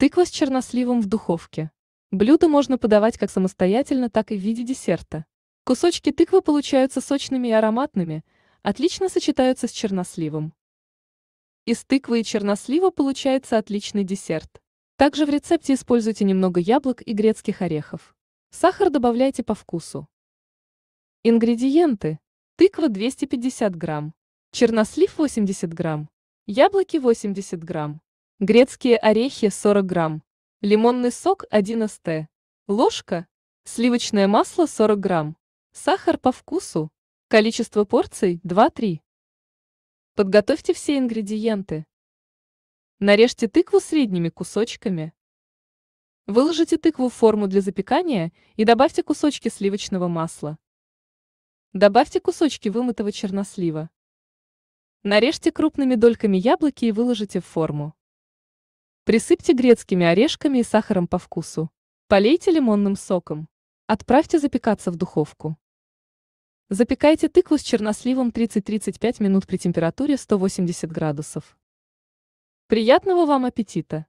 Тыква с черносливом в духовке. Блюдо можно подавать как самостоятельно, так и в виде десерта. Кусочки тыквы получаются сочными и ароматными, отлично сочетаются с черносливом. Из тыквы и чернослива получается отличный десерт. Также в рецепте используйте немного яблок и грецких орехов. Сахар добавляйте по вкусу. Ингредиенты. Тыква 250 грамм, чернослив 80 грамм, яблоки 80 грамм, Грецкие орехи 40 грамм. Лимонный сок 1 ст. Ложка. Сливочное масло 40 грамм. Сахар по вкусу. Количество порций 2-3. Подготовьте все ингредиенты. Нарежьте тыкву средними кусочками. Выложите тыкву в форму для запекания и добавьте кусочки сливочного масла. Добавьте кусочки вымытого чернослива. Нарежьте крупными дольками яблоки и выложите в форму. Присыпьте грецкими орешками и сахаром по вкусу. Полейте лимонным соком. Отправьте запекаться в духовку. Запекайте тыкву с черносливом 30-35 минут при температуре 180 градусов. Приятного вам аппетита!